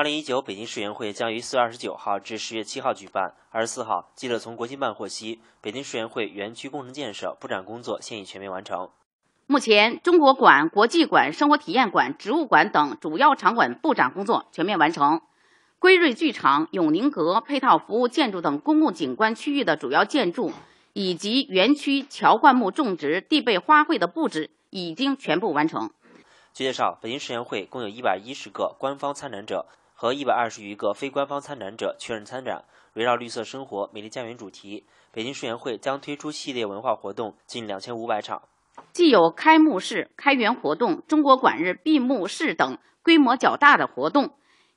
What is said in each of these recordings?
二零一九北京世园会将于四月二十九号至十月七号举办。二十四号，记者从国新办获悉，北京世园会园区工程建设布展工作现已全面完成。目前，中国馆、国际馆、生活体验馆、植物馆等主要场馆布展工作全面完成。归瑞剧场、永宁阁配套服务建筑等公共景观区域的主要建筑，以及园区乔灌木种植、地被花卉的布置已经全部完成。据介绍，北京世园会共有一百一十个官方参展者。和一百二十余个非官方参展者确认参展。围绕绿色生活、美丽家园主题，北京世园会将推出系列文化活动，近两千五百场。既有开幕式、开园活动、中国馆日、闭幕式等规模较大的活动，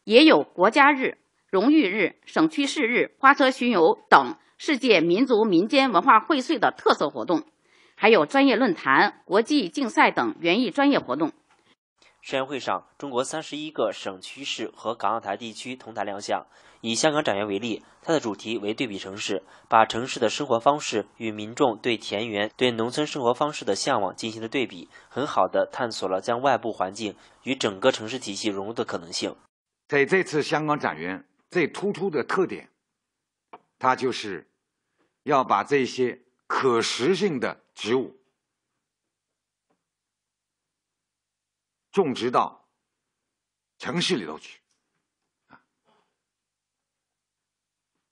也有国家日、荣誉日、省区市日、花车巡游等世界民族民间文化荟萃的特色活动，还有专业论坛、国际竞赛等园艺专业活动。世园会上，中国三十一个省区市和港澳台地区同台亮相。以香港展园为例，它的主题为对比城市，把城市的生活方式与民众对田园、对农村生活方式的向往进行了对比，很好的探索了将外部环境与整个城市体系融入的可能性。在这次香港展园最突出的特点，它就是要把这些可食性的植物。种植到城市里头去，啊，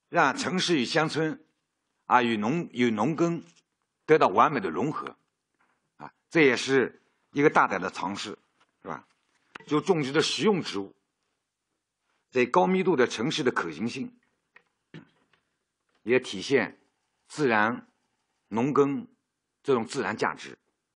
让城市与乡村，啊，与农与农耕得到完美的融合，啊，这也是一个大胆的尝试，是吧？就种植的食用植物，在高密度的城市的可行性，也体现自然、农耕这种自然价值。